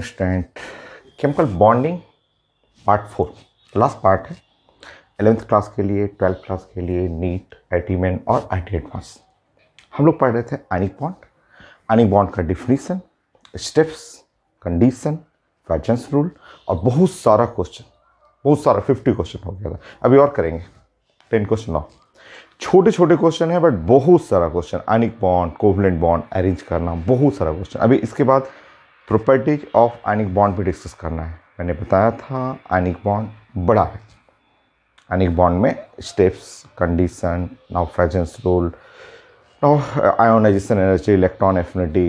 Chemical stand chemical bonding part four last part है eleventh class के लिए twelfth class के लिए नीट आई मैन और आई एडवांस हम लोग पढ़ रहे थे आनिक बॉन्ड आनिक बॉन्ड का definition steps condition Fajans rule और बहुत सारा क्वेश्चन बहुत सारा फिफ्टी क्वेश्चन हो गया था अभी और करेंगे टेन क्वेश्चन और छोटे छोटे क्वेश्चन है बट बहुत सारा question ionic bond covalent bond arrange करना बहुत सारा क्वेश्चन अभी इसके बाद प्रॉपर्टीज ऑफ आनिक बॉन्ड भी डिस्कस करना है मैंने बताया था आनिक बॉन्ड बड़ा है आनिक बॉन्ड में steps condition now Fajans rule now ionisation energy electron affinity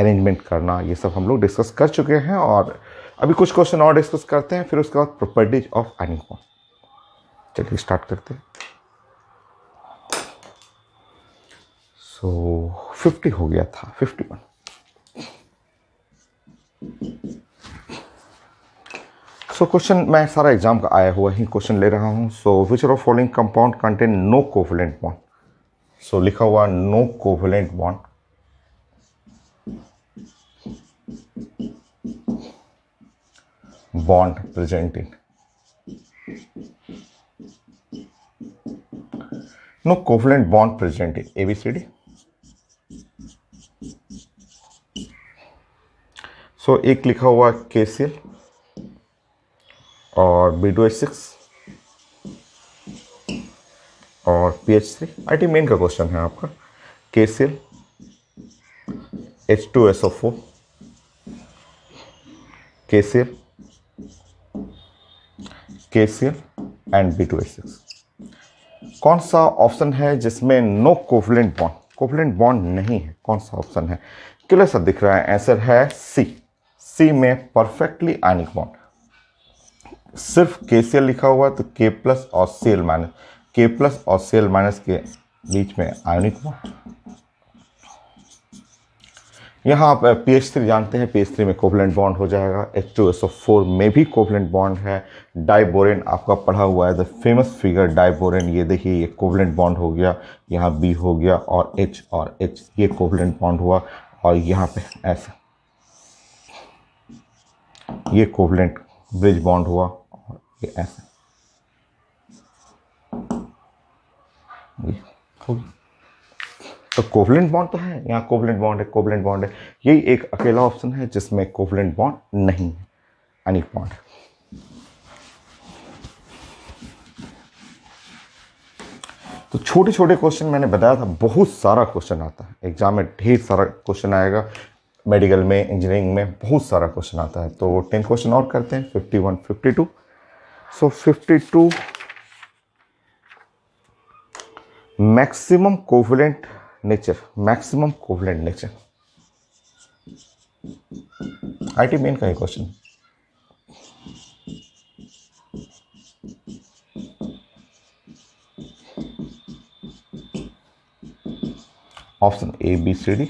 arrangement करना ये सब हम लोग डिस्कस कर चुके हैं और अभी कुछ क्वेश्चन और डिस्कस करते हैं फिर उसके बाद प्रॉपर्टीज ऑफ आनिक बॉन्ड चलिए स्टार्ट करते हैं सो so, 50 हो गया था 51 सो क्वेश्चन मैं सारा एग्जाम का आया हुआ ही क्वेश्चन ले रहा हूँ so which of following compound contain no covalent bond so लिखा हुआ no covalent bond bond present in. No covalent bond present so एक लिखा हुआ केसिल और बी टू एच सिक्स और P H three I T main का question है आपका K C L H two S O four K C L K C L and B two H six कौन सा ऑप्शन है जिसमें no covalent bond covalent bond नहीं है कौन सा ऑप्शन है क्लियर सा दिख रहा है आंसर है सी सी में परफेक्टली आयनिक बॉन्ड सिर्फ के लिखा हुआ तो के प्लस और सी माइनस के प्लस और सी माइनस के बीच में आयोनिक हुआ यहाँ आप पी एच थ्री जानते हैं पी एच थ्री में कोवलेंट बॉन्ड हो जाएगा H two S O four में भी कोवलेंट बॉन्ड है डाइबोरेन आपका पढ़ा हुआ है द फेमस फिगर डाइबोरेन ये देखिए ये कोवलेंट बॉन्ड हो गया यहाँ बी हो गया और एच और एच ये कोवलेंट बॉन्ड हुआ और यहाँ पे ऐसा ये कोवलेंट ब्रिज बॉन्ड हुआ ये ऐसा तो कोवलेंट बॉन्ड तो है यहाँ कोवलेंट बॉन्ड है कोवलेंट बॉन्ड है यही एक अकेला ऑप्शन है जिसमें कोवलेंट बॉन्ड नहीं है अनिक बॉन्ड तो छोटे छोटे क्वेश्चन मैंने बताया था बहुत सारा क्वेश्चन आता है एग्जाम में ढेर सारा क्वेश्चन आएगा मेडिकल में इंजीनियरिंग में बहुत सारा क्वेश्चन आता है तो टेन क्वेश्चन और करते हैं fifty one fifty two so 52 maximum covalent nature maximum covalent nature IT main का ही question option A B C D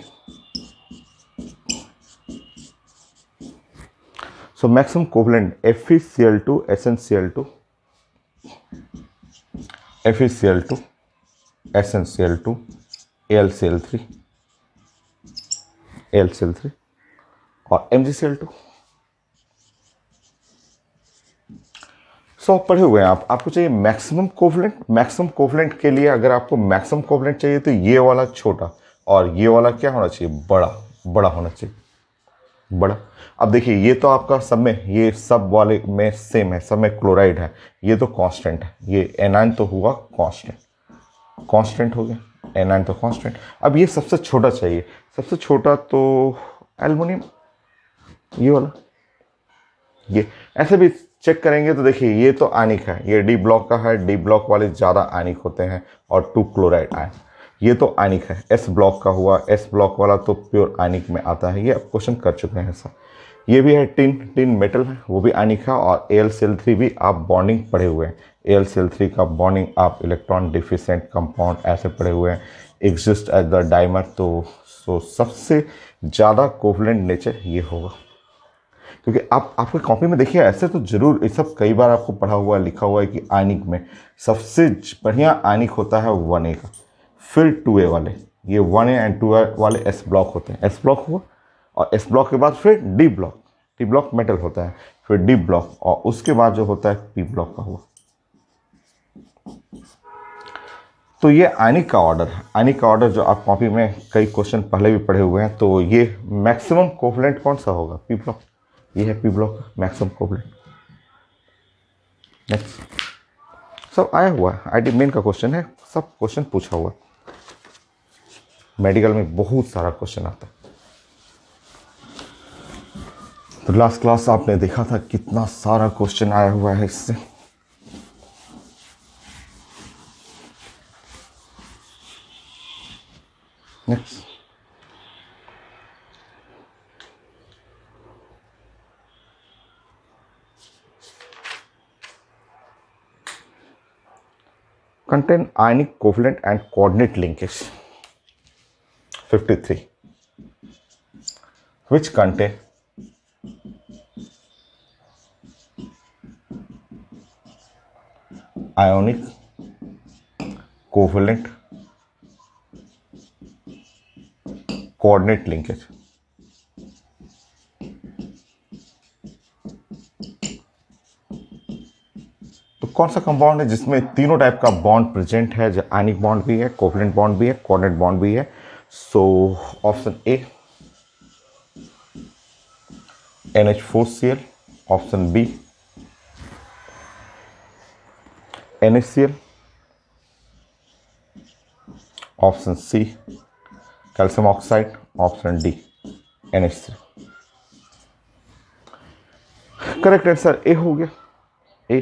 maximum F F C C C C L L L two two two S S N N L maximum L FeCl2 SnCl2 L C L three और MgCl2 to सो पढ़े हुए हैं आप आपको चाहिए maximum covalent maximum covalent के लिए अगर आपको मैक्सिमम कोवलेंट चाहिए तो ये वाला छोटा और ये वाला क्या होना चाहिए बड़ा बड़ा होना चाहिए बड़ा अब देखिए ये तो आपका सब में ये सब वाले में सेम है सब में क्लोराइड है ये तो कांस्टेंट है ये एनाइन तो हुआ कांस्टेंट कांस्टेंट हो गया एनाइन तो कांस्टेंट अब ये सबसे छोटा चाहिए सबसे छोटा तो एलमोनियम ये वाला ये ऐसे भी चेक करेंगे तो देखिए ये तो आनिक है ये डी ब्लॉक का है डी ब्लॉक वाले ज़्यादा आनिक होते हैं और टू क्लोराइड आए ये तो आनिक है एस ब्लॉक का हुआ एस ब्लॉक वाला तो प्योर आनिक में आता है ये आप क्वेश्चन कर चुके हैं सर ये भी है टिन टिन मेटल है वो भी अनिखा है और एल सेल थ्री भी आप बॉन्डिंग पढ़े हुए हैं एल सेल थ्री का बॉन्डिंग आप इलेक्ट्रॉन डिफिशेंट कंपाउंड ऐसे पढ़े हुए हैं एग्जिस्ट एज द डाइमर तो सो सबसे ज़्यादा कोवलेंट नेचर ये होगा क्योंकि आप आपके कॉपी में देखिए ऐसे तो जरूर ये सब कई बार आपको पढ़ा हुआ है लिखा हुआ है कि आनिक में सबसे बढ़िया आनिक होता है वन ए का फिर टू ए वाले ये one A and two A वाले एस ब्लॉक होते हैं एस ब्लॉक हुआ और एस ब्लॉक के बाद फिर D block T block metal होता है फिर डी ब्लॉक और उसके बाद जो होता है पी ब्लॉक का हुआ तो ये आयनिक का ऑर्डर आयनिक का ऑर्डर जो आप कॉपी में कई क्वेश्चन पहले भी पढ़े हुए हैं तो ये मैक्सिमम कोवलेंट कौन सा होगा पी ब्लॉक ये है P block maximum covalent next सब आया हुआ है आई मेन का क्वेश्चन है सब क्वेश्चन पूछा हुआ मेडिकल में बहुत सारा क्वेश्चन आता है तो लास्ट क्लास आपने देखा था कितना सारा क्वेश्चन आया हुआ है इससे contain ionic covalent and coordinate linkage fifty three which contain ionic covalent coordinate linkage तो कौन सा कंपाउंड है जिसमें तीनों टाइप का बॉन्ड प्रेजेंट है जो आयनिक बॉन्ड भी है कोवलेंट बॉन्ड भी है कोऑर्डिनेट बॉन्ड भी है so option A N H four C L option B NaCl option C calcium oxide option D NaCl correct answer A हो गया ए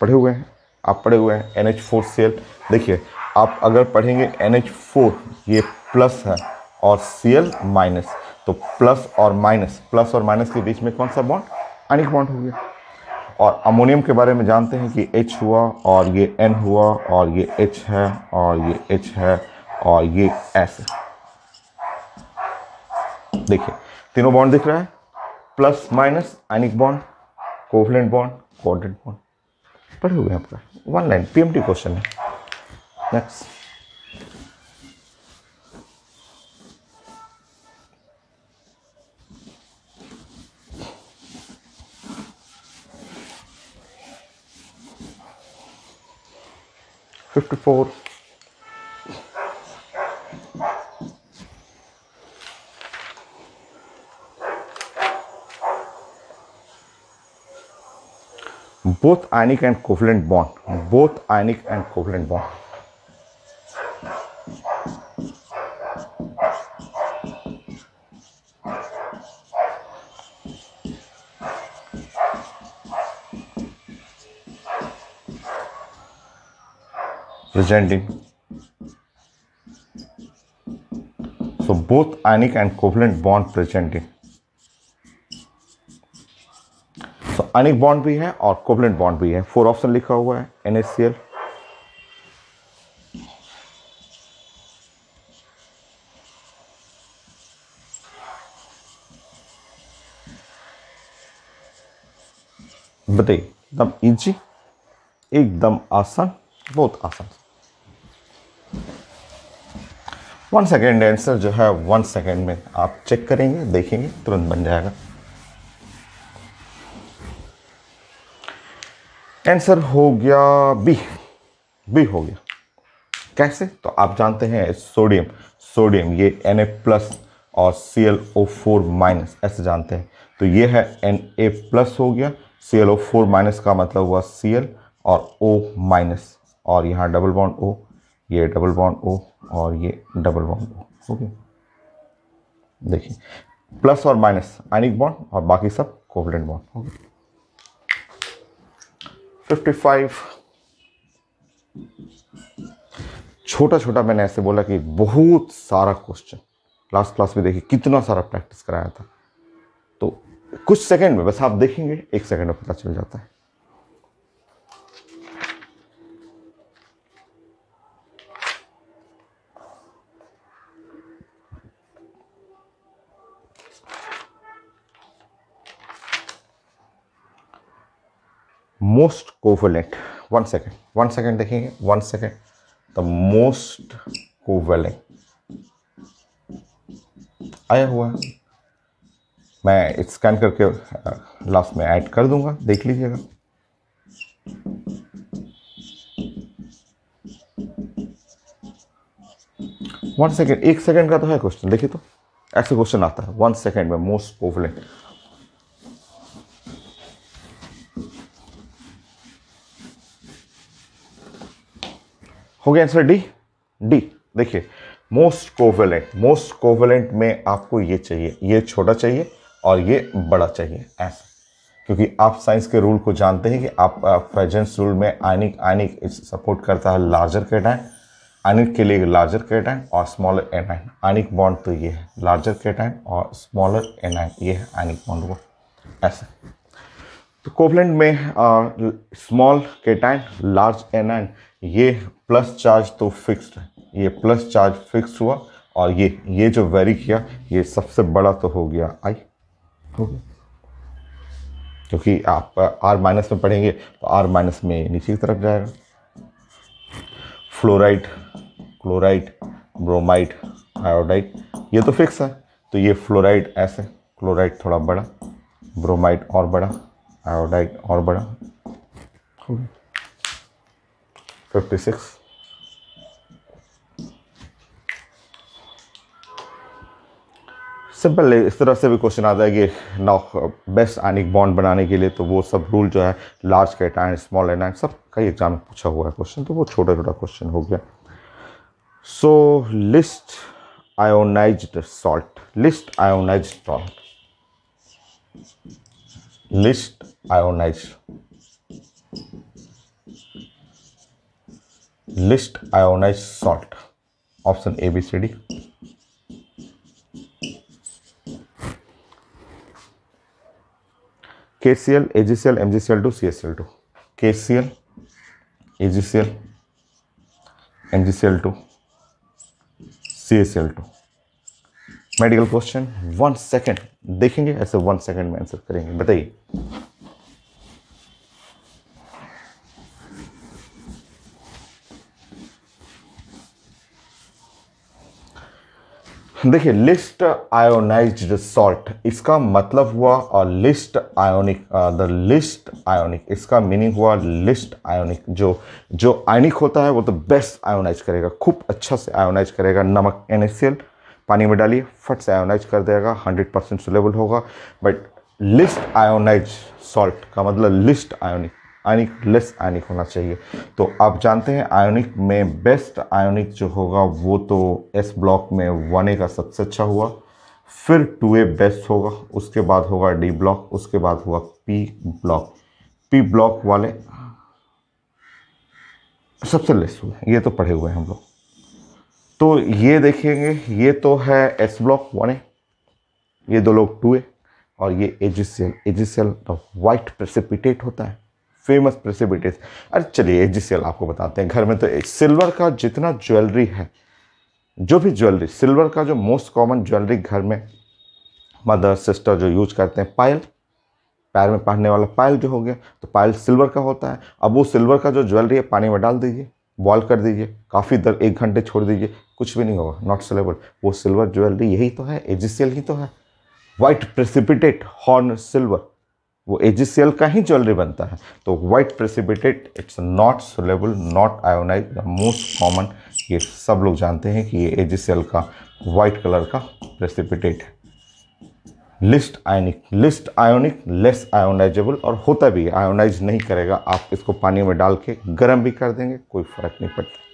पढ़े हुए हैं आप पढ़े हुए हैं NH4Cl देखिए आप अगर पढ़ेंगे NH4 फोर ये प्लस है और Cl माइनस तो प्लस और माइनस प्लस और माइनस के बीच में कौन सा बॉन्ड अनिक बॉन्ड हो गया और अमोनियम के बारे में जानते हैं कि एच हुआ और ये एन हुआ और ये एच है और ये एच है और ये एस है देखिए तीनों बॉन्ड दिख रहा है plus minus ionic bond covalent bond coordinate bond पढ़े हुए हैं आपका वन लाइन पीएमटी क्वेश्चन है next 54 both ionic and covalent bond both ionic and covalent bond Argentine. So both ionic and covalent bond present in. So ionic bond भी है और covalent bond भी है फोर ऑप्शन लिखा हुआ है NSCL बताइए एकदम इजी एकदम आसान बहुत आसान वन सेकेंड आंसर जो है वन सेकेंड में आप चेक करेंगे देखेंगे तुरंत बन जाएगा आंसर हो गया बी बी हो गया कैसे तो आप जानते हैं सोडियम सोडियम ये Na प्लस और ClO4 ओ फोर माइनस ऐसे जानते हैं तो ये है एन ए प्लस हो गया ClO4 ओ फोर माइनस का मतलब हुआ सी एल और ओ माइनस और यहाँ डबल बॉन्ड ओ ये डबल बॉन्ड ओ और ये डबल बॉन्ड ओके देखिए प्लस और माइनस आइनिक बॉन्ड और बाकी सब covalent bond okay fifty five छोटा छोटा मैंने ऐसे बोला कि बहुत सारा क्वेश्चन लास्ट क्लास में देखिए कितना सारा प्रैक्टिस कराया था तो कुछ सेकंड में बस आप देखेंगे एक सेकंड में पता चल जाता है most covalent one second one second देखेंगे one second the most covalent आया हुआ है मैं स्कैन करके लास्ट uh, में ऐड कर दूंगा देख लीजिएगा वन सेकेंड एक सेकेंड का तो है क्वेश्चन देखिए तो ऐसे क्वेश्चन आता है वन सेकेंड में मोस्ट कोवेलेंट हो गया आंसर डी डी देखिए मोस्ट कोवेलेंट मोस्ट कोवेलेंट में आपको ये चाहिए ये छोटा चाहिए और ये बड़ा चाहिए ऐसा क्योंकि आप साइंस के रूल को जानते हैं कि आप फ्रेजेंस रूल में आयनिक आयनिक सपोर्ट करता है लार्जर कैटाइन आयनिक के लिए लार्जर कैटाइन और स्मॉलर एनाइन आयनिक बॉन्ड तो ये है लार्जर कैटाइन और स्मॉलर एनाइन ये है आयनिक बॉन्ड वो ऐसा तो कोवलेंट में स्मॉल कैटाइन लार्ज एनाइन ये प्लस चार्ज तो फिक्स्ड है ये प्लस चार्ज फिक्स्ड हुआ और ये ये जो वेरी किया ये सबसे बड़ा तो हो गया आई हो गया क्योंकि आप आर माइनस में पढ़ेंगे तो आर माइनस में नीचे की तरफ जाएगा फ्लोराइड क्लोराइड ब्रोमाइड आयोडाइड ये तो फिक्स है तो ये फ्लोराइड ऐसे क्लोराइड थोड़ा बड़ा ब्रोमाइड और बड़ा आयोडाइड और बड़ा फिफ्टी सिक्स सिंपल इस तरह से भी क्वेश्चन आता है कि नाउ बेस्ट आइनिक बॉन्ड बनाने के लिए तो वो सब रूल जो है लार्ज कैटाइन स्मॉल एनाइन सब कई एग्जाम में पूछा हुआ है क्वेश्चन तो वो छोटा छोटा क्वेश्चन हो गया so least ionise salt least ionise salt least ionise least ionise salt option A B C D K C L A G C L M G C L two C S L two K C L A G C L M G C L two C S C L two medical question one second देखेंगे ऐसे one second में answer करेंगे बताइए देखिए list ionised salt इसका मतलब हुआ और least ionic the least ionic इसका मीनिंग हुआ लिस्ट आयोनिक जो जो आयोनिक होता है वो तो बेस्ट आयोनाइज करेगा खूब अच्छा से आयोनाइज करेगा नमक एन पानी में डालिए फट से आयोनाइज कर देगा हंड्रेड परसेंट सुलेबल होगा बट लिस्ट आयोनाइज सॉल्ट का मतलब least ionic ionic less ionic होना चाहिए तो आप जानते हैं आयोनिक में बेस्ट आयोनिक जो होगा वो तो एस ब्लॉक में वन ए का सबसे अच्छा हुआ फिर टू ए बेस्ट होगा उसके बाद होगा डी ब्लॉक उसके बाद हुआ पी ब्लॉक पी ब्लॉक वाले सबसे लेस हुए ये तो पढ़े हुए हैं हम लोग तो ये देखेंगे ये तो है एस ब्लॉक वन ए ये दो लोग टू ए और ये एजिसल एजिसल वाइट प्रेसिपिटेट होता है फेमस प्रेसिबिलिटीज अरे चलिए एच आपको बताते हैं घर में तो सिल्वर का जितना ज्वेलरी है जो भी ज्वेलरी सिल्वर का जो मोस्ट कॉमन ज्वेलरी घर में मदर सिस्टर जो यूज करते हैं पायल पैर में पहनने वाला पायल जो हो गया तो पायल सिल्वर का होता है अब वो सिल्वर का जो ज्वेलरी है पानी में डाल दीजिए बॉयल कर दीजिए काफ़ी देर एक घंटे छोड़ दीजिए कुछ भी नहीं होगा नॉट सेलेबल वो सिल्वर ज्वेलरी यही तो है एजिसियल ही तो है वाइट प्रेसिपिटेट हॉर्न सिल्वर वो एजीसीएल का ही ज्वेलरी बनता है तो white precipitate it's not soluble not ionise the most common ये सब लोग जानते हैं कि ये एजीसीएल का वाइट कलर का प्रेसिपिटेट है least ionic least ionic less ionisable और होता भी आयोनाइज नहीं करेगा आप इसको पानी में डाल के गर्म भी कर देंगे कोई फर्क नहीं पड़ता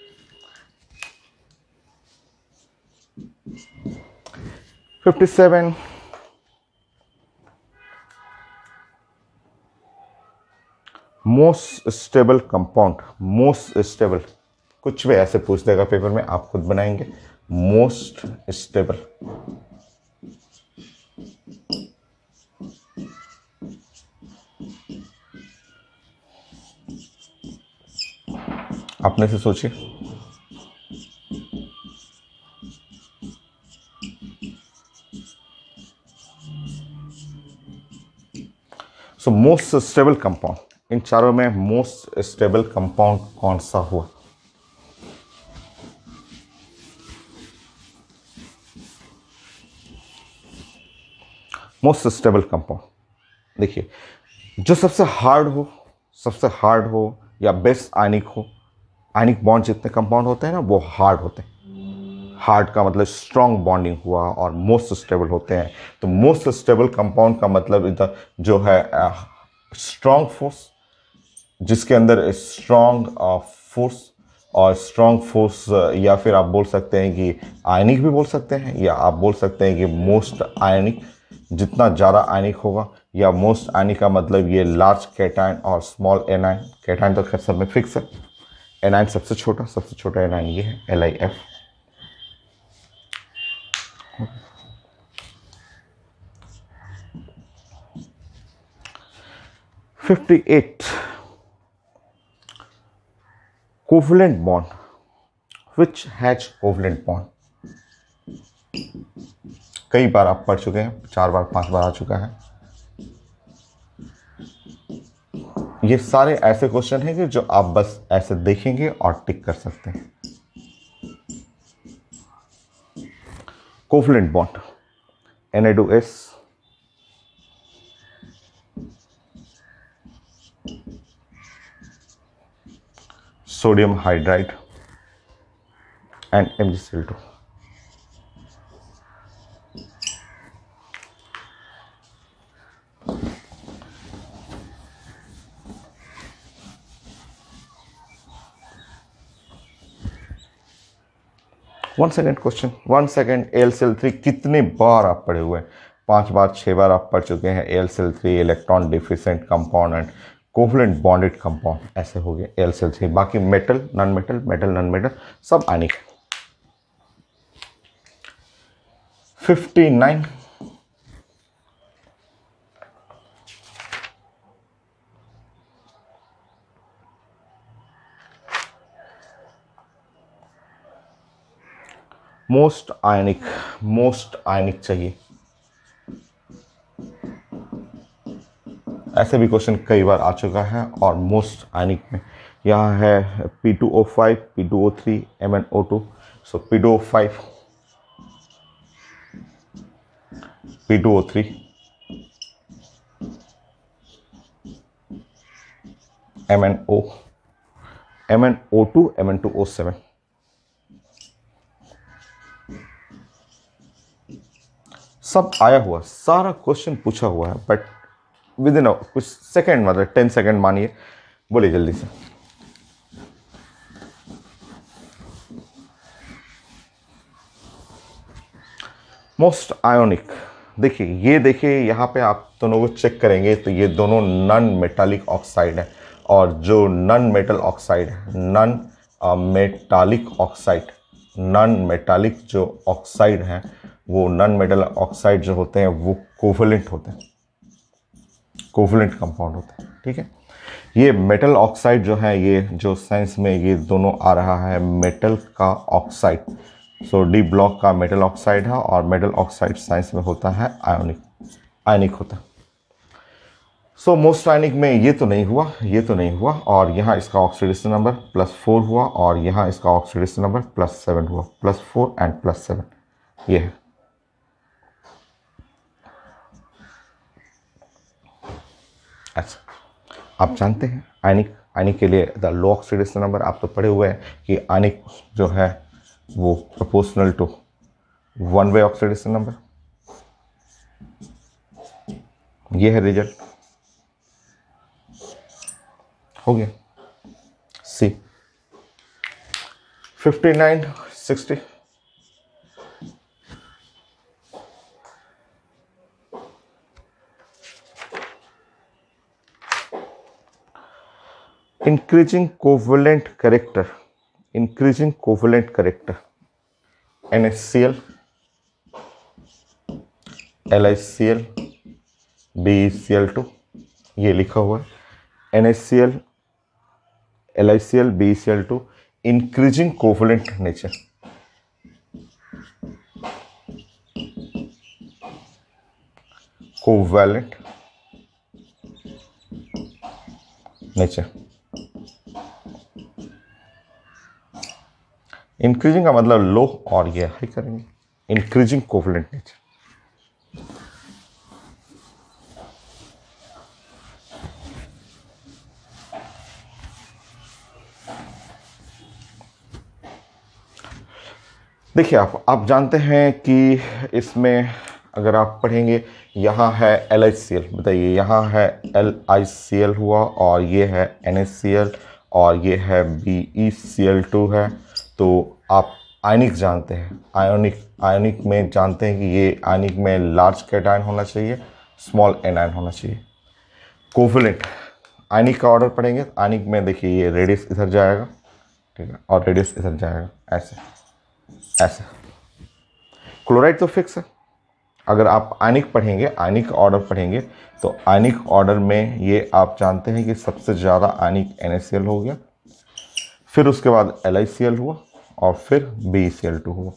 fifty seven most stable compound most stable कुछ भी ऐसे पूछ देगा पेपर में आप खुद बनाएंगे मोस्ट स्टेबल आपने से सोचिए सो मोस्ट स्टेबल कंपाउंड इन चारों में मोस्ट स्टेबल कंपाउंड कौन सा हुआ मोस्ट स्टेबल कंपाउंड देखिए जो सबसे हार्ड हो सबसे हार्ड हो या बेस्ट आयनिक हो आयनिक बॉन्ड जितने कंपाउंड होते हैं ना वो हार्ड होते हैं हार्ड का मतलब स्ट्रॉन्ग बॉन्डिंग हुआ और मोस्ट स्टेबल होते हैं तो मोस्ट स्टेबल कंपाउंड का मतलब इधर जो है स्ट्रॉन्ग uh, फोर्स जिसके अंदर स्ट्रॉन्ग फोर्स और स्ट्रॉन्ग फोर्स या फिर आप बोल सकते हैं कि आयनिक भी बोल सकते हैं या आप बोल सकते हैं कि मोस्ट आयनिक जितना ज़्यादा आयनिक होगा या मोस्ट आयनिक का मतलब ये लार्ज कैटाइन और स्मॉल एनाइन कैटाइन तो खैर सब में फिक्स है एनाइन सबसे छोटा सबसे छोटा एनाइन ये है L I F fifty eight covalent bond which has covalent bond कई बार आप पढ़ चुके हैं चार बार पांच बार आ चुका है ये सारे ऐसे क्वेश्चन हैं कि जो आप बस ऐसे देखेंगे और टिक कर सकते हैं कोफलेंट बॉन्ड एनएडूएस sodium hydride and MgCl2. One second question one second L cell three कितने बार आप पढ़े हुए हैं पांच बार छह बार आप पढ़ चुके हैं L cell three electron deficient component covalent bonded compound ऐसे हो गए एल सेल से बाकी metal non metal metal non metal सब आने fifty nine most ionic most ionic चाहिए ऐसे भी क्वेश्चन कई बार आ चुका है और मोस्ट आइनिक में यहाँ है P two O five P two O three M N O two so P two O five P two O three M N O M N O two M N two O seven सब आया हुआ सारा question पूछा हुआ है but with in कुछ second मतलब ten second मानिए बोलिए जल्दी से मोस्ट आयोनिक देखिए ये देखिए यहाँ पे आप दोनों को चेक करेंगे तो ये दोनों नॉन मेटालिक ऑक्साइड है और जो नॉन मेटल ऑक्साइड है non metallic oxide non metallic जो ऑक्साइड हैं वो नॉन मेटल ऑक्साइड जो होते हैं वो कोवलेंट होते हैं कोवलेंट कंपाउंड होता है ठीक है ये मेटल ऑक्साइड जो है ये जो साइंस में ये दोनों आ रहा है मेटल का ऑक्साइड सो डी ब्लॉक का मेटल ऑक्साइड है और मेटल ऑक्साइड साइंस में होता है आयोनिक आयनिक होता है सो मोस्ट आयनिक में ये तो नहीं हुआ ये तो नहीं हुआ और यहाँ इसका ऑक्सीडेशन नंबर प्लस फोर हुआ और यहाँ इसका ऑक्सीडेशन नंबर प्लस सेवन हुआ plus four and plus seven ये है अच्छा आप जानते हैं आयनिक आयनिक के लिए द लो ऑक्सीडेशन नंबर आप तो पढ़े हुए हैं कि आयनिक जो है वो proportional to one way oxidation number ये है रिजल्ट हो गया C fifty nine sixty increasing covalent character increasing covalent character N S C L L I C L B C L two ये लिखा हुआ है N S C L L I C L B C L two increasing covalent nature covalent nature increasing का मतलब लो और ये high करेंगे increasing covalent nature देखिए आप आप जानते हैं कि इसमें अगर आप पढ़ेंगे यहाँ है एल एच सी एल बताइए यहाँ है एल आई सी एल हुआ और ये है एन सी एल और ये है B E C L two है तो आप आयनिक जानते हैं आयोनिक आयोनिक में जानते हैं कि ये आयनिक में लार्ज कैटायन होना चाहिए स्मॉल एनायन होना चाहिए कोवलेंट आयनिक का ऑर्डर पढ़ेंगे आयनिक में देखिए ये रेडियस इधर जाएगा ठीक है और रेडियस इधर जाएगा ऐसे ऐसे क्लोराइड तो फिक्स है अगर आप आयनिक पढ़ेंगे आयनिक ऑर्डर पढ़ेंगे तो आयनिक ऑर्डर में ये आप जानते हैं कि सबसे ज़्यादा आयनिक एन हो गया फिर उसके बाद एल हुआ और फिर बी हुआ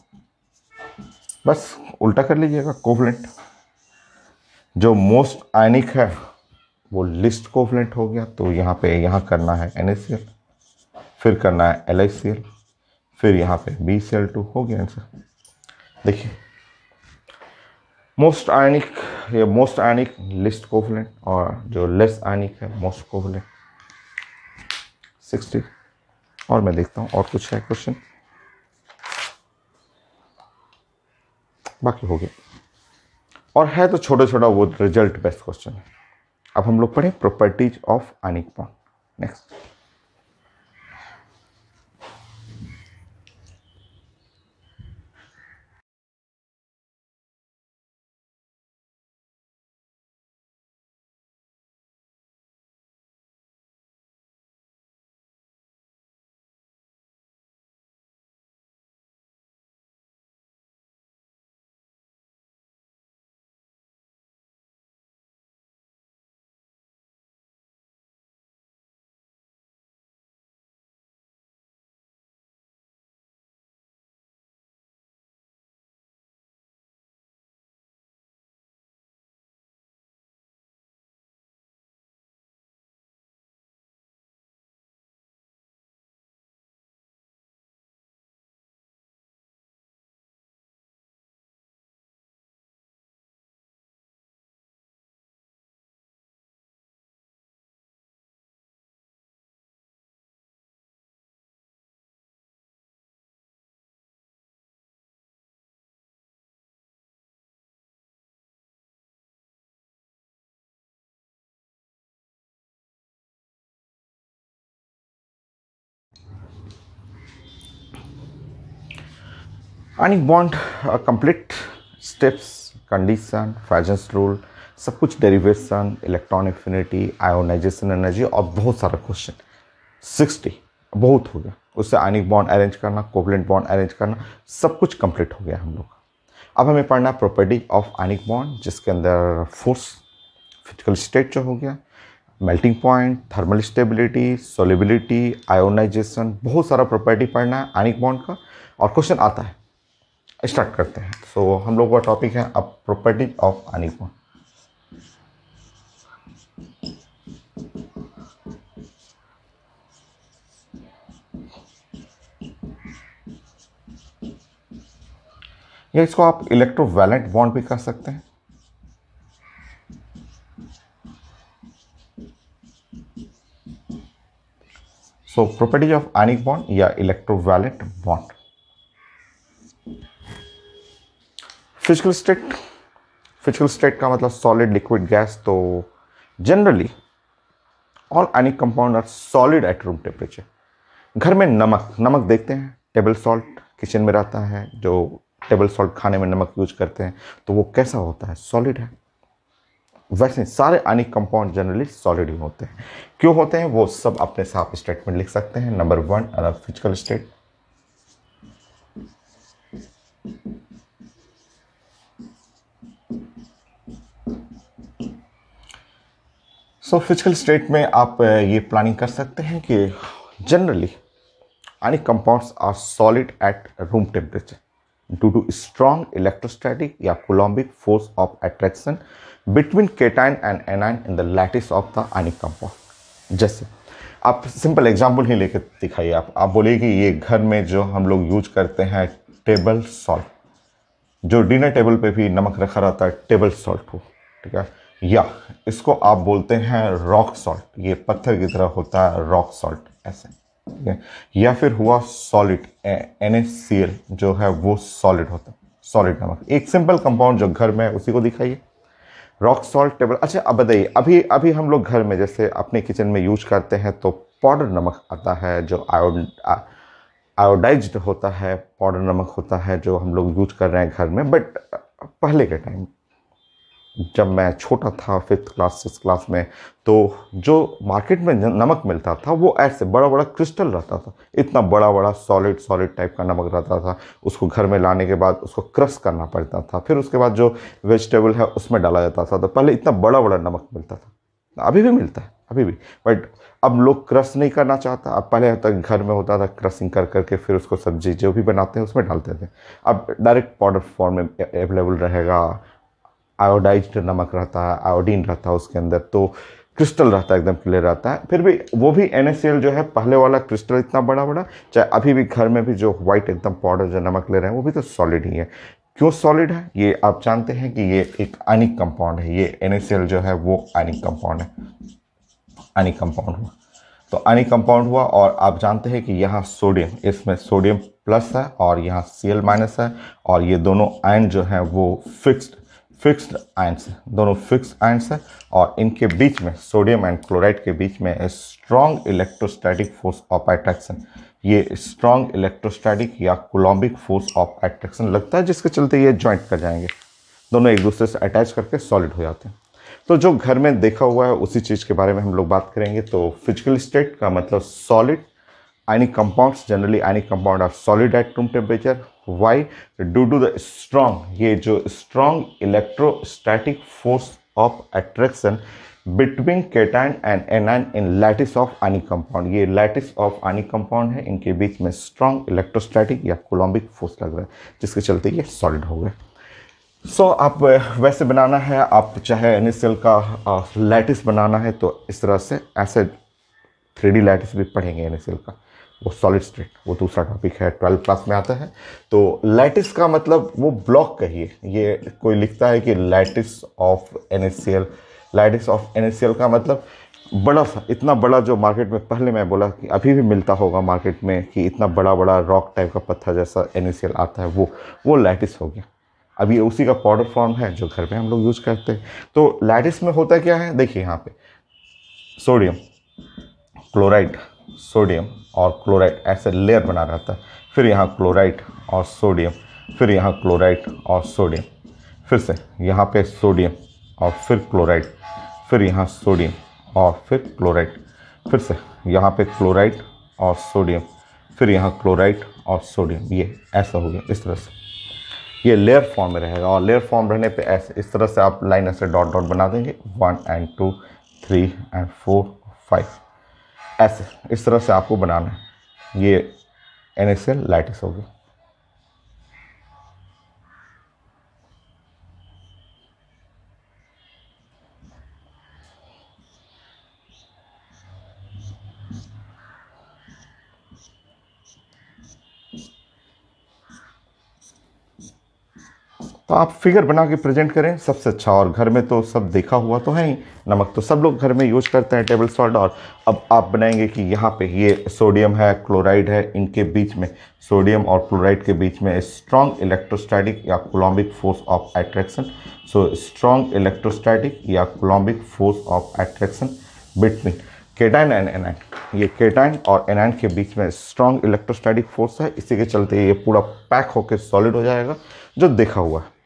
बस उल्टा कर लीजिएगा कोवलेंट जो मोस्ट आयनिक है वो लिस्ट कोवलेंट हो गया तो यहाँ पे यहाँ करना है एन फिर करना है एल फिर यहाँ पे बी हो गया आंसर देखिए मोस्ट आयनिक ये मोस्ट आयनिक लिस्ट कोवलेंट और जो लेस आयनिक है मोस्ट कोवलेंट सिक्सटी और मैं देखता हूँ और कुछ है क्वेश्चन बाकी हो गया और है तो छोटा छोटा वो रिजल्ट बेस्ट क्वेश्चन है अब हम लोग पढ़ें properties of ionic next and bond complete steps condition Fajans rule सब कुछ derivation electron infinity ionisation energy और बहुत सारा क्वेश्चन सिक्सटी बहुत हो गया उससे आइनिक बॉन्ड अरेंज करना कोवलेंट बॉन्ड अरेंज करना सब कुछ कंप्लीट हो गया हम लोग का अब हमें पढ़ना है प्रॉपर्टी ऑफ आइनिक बॉन्ड जिसके अंदर फोर्स फिजिकल स्टेट जो हो गया melting point thermal stability solubility ionisation बहुत सारा प्रॉपर्टी पढ़ना है आइनिक बॉन्ड का और क्वेश्चन आता है स्टार्ट करते हैं सो so, हम लोग का टॉपिक है अ प्रॉपर्टी ऑफ अनिकोन या इसको आप इलेक्ट्रोवैलेंट बॉन्ड भी कर सकते हैं so property of ionic bond या electrovalent bond physical state physical state का मतलब सॉलिड लिक्विड गैस तो generally all ionic compound are solid at room temperature घर में नमक नमक देखते हैं टेबल सॉल्ट किचन में रहता है जो टेबल सॉल्ट खाने में नमक यूज करते हैं तो वो कैसा होता है सॉलिड है वैसे सारे अनिक कंपाउंड जनरली सॉलिड ही होते हैं क्यों होते हैं वो सब अपने साफ स्टेटमेंट लिख सकते हैं number one other physical state so physical state में आप ये प्लानिंग कर सकते हैं कि generally ionic compounds are solid at room temperature due to strong electrostatic या coulombic force of attraction between cation and anion in the lattice of the ionic compound जैसे आप सिंपल एग्जाम्पल ही लेकर दिखाइए आप आप बोलिए कि ये घर में जो हम लोग यूज करते हैं टेबल सॉल्ट जो डिनर टेबल पे भी नमक रखा रहता है टेबल सॉल्ट हो ठीक है या इसको आप बोलते हैं रॉक सॉल्ट ये पत्थर की तरह होता है रॉक सॉल्ट ऐसे या फिर हुआ सॉलिड एन जो है वो सॉलिड होता है सॉलिड नमक एक सिंपल कंपाउंड जो घर में है उसी को दिखाइए रॉक सॉल्ट टेबल अच्छा अब बताइए अभी अभी हम लोग घर में जैसे अपने किचन में यूज करते हैं तो पाउडर नमक आता है जो आयो आयोडाइज्ड होता है पाउडर नमक होता है जो हम लोग यूज कर रहे हैं घर में बट पहले के टाइम जब मैं छोटा था फिफ्थ क्लास सिक्स क्लास में तो जो मार्केट में नमक मिलता था वो ऐसे बड़ा बड़ा क्रिस्टल रहता था इतना बड़ा बड़ा सॉलिड सॉलिड टाइप का नमक रहता था उसको घर में लाने के बाद उसको क्रश करना पड़ता था फिर उसके बाद जो वेजिटेबल है उसमें डाला जाता था तो पहले इतना बड़ा बड़ा नमक मिलता था अभी भी मिलता है अभी भी बट अब लोग क्रश नहीं करना चाहता अब पहले तक घर में होता था क्रशिंग कर करके फिर उसको सब्जी जो भी बनाते हैं उसमें डालते थे अब डायरेक्ट पाउडर फॉर्म में अवेलेबल रहेगा आयोडाइज नमक रहता है आयोडीन रहता है उसके अंदर तो क्रिस्टल रहता है एकदम क्लियर रहता है फिर भी वो भी एन जो है पहले वाला क्रिस्टल इतना बड़ा बड़ा चाहे अभी भी घर में भी जो व्हाइट एकदम पाउडर जो नमक ले रहे हैं वो भी तो सॉलिड ही है क्यों सॉलिड है ये आप जानते हैं कि ये एक आनिक कंपाउंड है ये एन जो है वो आनिक कंपाउंड है आनिक कंपाउंड हुआ तो आनिक कंपाउंड हुआ और आप जानते हैं कि यहाँ सोडियम इसमें सोडियम प्लस है और यहाँ सी माइनस है और ये दोनों आयन जो है वो फिक्स्ड फिक्स्ड आयंस दोनों फिक्स आयंस हैं और इनके बीच में सोडियम एंड क्लोराइड के बीच में strong electrostatic force of attraction ये स्ट्रॉन्ग इलेक्ट्रोस्टैटिक या कोलॉम्बिक फोर्स ऑफ अट्रैक्शन लगता है जिसके चलते ये ज्वाइंट कर जाएंगे दोनों एक दूसरे से अटैच करके सॉलिड हो जाते हैं तो जो घर में देखा हुआ है उसी चीज़ के बारे में हम लोग बात करेंगे तो फिजिकल स्टेट का मतलब solid ionic compounds generally ionic compound of solid at room temperature why due to the strong ये जो strong electrostatic force of attraction between cation and anion in lattice of ionic compound ये lattice of ionic compound है इनके बीच में strong electrostatic या coulombic force लग रहा है जिसके चलते ये सॉलिड हो गए सो so, आप वैसे बनाना है आप चाहे एन का लैटिस बनाना है तो इस तरह से ऐसे थ्री डी लैटिस भी पढ़ेंगे एन का वो सॉलिड स्टेट वो दूसरा टॉपिक है ट्वेल्थ क्लास में आता है तो लैटिस का मतलब वो ब्लॉक कहिए ये कोई लिखता है कि lattice of an lattice of an का मतलब बड़ा सा इतना बड़ा जो मार्केट में पहले मैं बोला कि अभी भी मिलता होगा मार्केट में कि इतना बड़ा बड़ा रॉक टाइप का पत्थर जैसा एन आता है वो वो लैटिस हो गया अभी उसी का पाउडर फॉर्म है जो घर में हम लोग यूज़ करते हैं तो लैटिस में होता क्या है देखिए यहाँ पे सोडियम क्लोराइड सोडियम और क्लोराइड ऐसे लेयर बना रहता है फिर यहाँ क्लोराइड और सोडियम फिर यहाँ क्लोराइड और सोडियम फिर से यहाँ पे सोडियम और फिर क्लोराइड फिर यहाँ सोडियम और फिर क्लोराइड फिर से यहाँ पे क्लोराइड और सोडियम फिर यहाँ क्लोराइड और सोडियम ये ऐसा हो गया इस तरह से ये लेयर फॉर्म में रहेगा और लेयर फॉर्म रहने पे ऐसे इस तरह से आप लाइन ऐसे डॉट डॉट बना देंगे one and two three and four five ऐसे इस तरह से आपको बनाना है ये एन एस एल लाइटिस होगी तो आप फिगर बना के प्रेजेंट करें सबसे अच्छा और घर में तो सब देखा हुआ तो है ही नमक तो सब लोग घर में यूज करते हैं टेबल सॉल्ट और अब आप बनाएंगे कि यहाँ पे ये सोडियम है क्लोराइड है इनके बीच में सोडियम और क्लोराइड के बीच में स्ट्रॉन्ग इलेक्ट्रोस्टैटिक या coulombic force of attraction so strong electrostatic या coulombic force of attraction between cation and anion ये केटाइन और एनाइन के बीच में स्ट्रॉन्ग इलेक्ट्रोस्टैटिक फोर्स है इसी के चलते ये पूरा पैक होकर सॉलिड हो जाएगा जो देखा हुआ है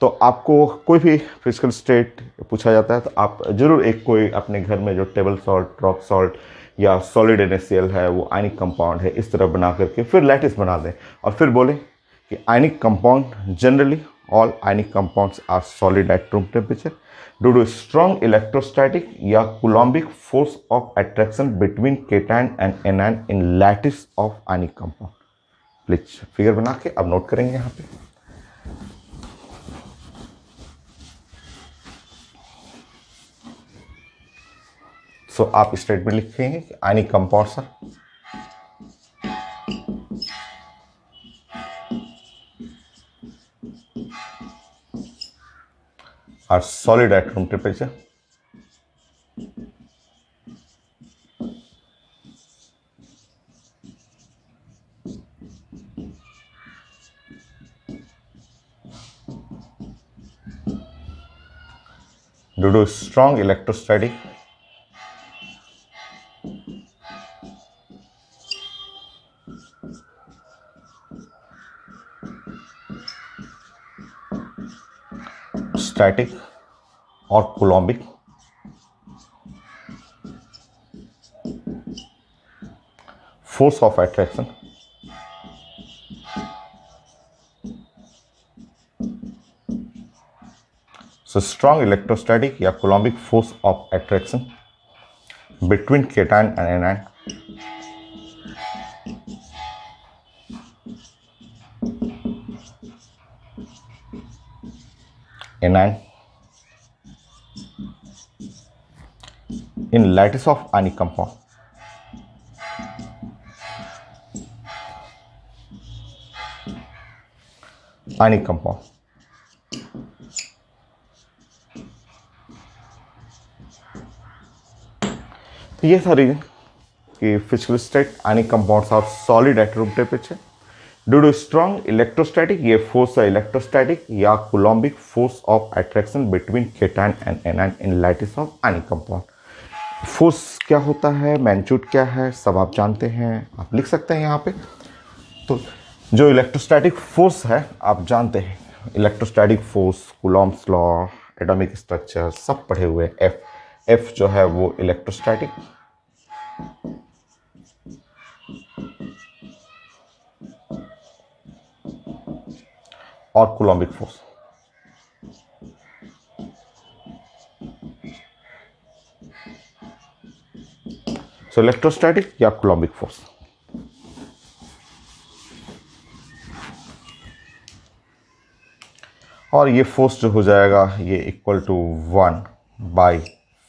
तो आपको कोई भी फिजिकल स्टेट पूछा जाता है तो आप जरूर एक कोई अपने घर में जो टेबल सॉल्ट रॉक सॉल्ट या सॉलिड एन है वो आइनिक कंपाउंड है इस तरह बना करके फिर लैटिस बना दें और फिर बोलें कि ionic compound generally all ionic compounds are solid at room temperature due to strong electrostatic या coulombic force of attraction between cation and an an in lattice of ionic compound please figure बना के अब note करेंगे यहाँ पे सो आप statement लिखेंगे any sir और solid at room temperature due due strong electrostatic static और coulombic force of attraction so strong electrostatic या coulombic force of attraction between cation and anion anion in lattice of ionic compound ionic compound ये सारी कि physical state any compounds of solid at room temperature due to strong electrostatic ये force है electrostatic या coulombic force of attraction between cation and anion in lattice of any compound force क्या होता है मैंचूट क्या है सब आप जानते हैं आप लिख सकते हैं यहाँ पे तो जो इलेक्ट्रोस्टैटिक फोर्स है आप जानते हैं electrostatic force Coulomb's law atomic structure सब पढ़े हुए एफ एफ जो है वो इलेक्ट्रोस्टैटिक और कुलम्बिक फोर्स सो इलेक्ट्रोस्टैटिक या कुलम्बिक फोर्स और ये फोर्स जो हो जाएगा ये equal to one by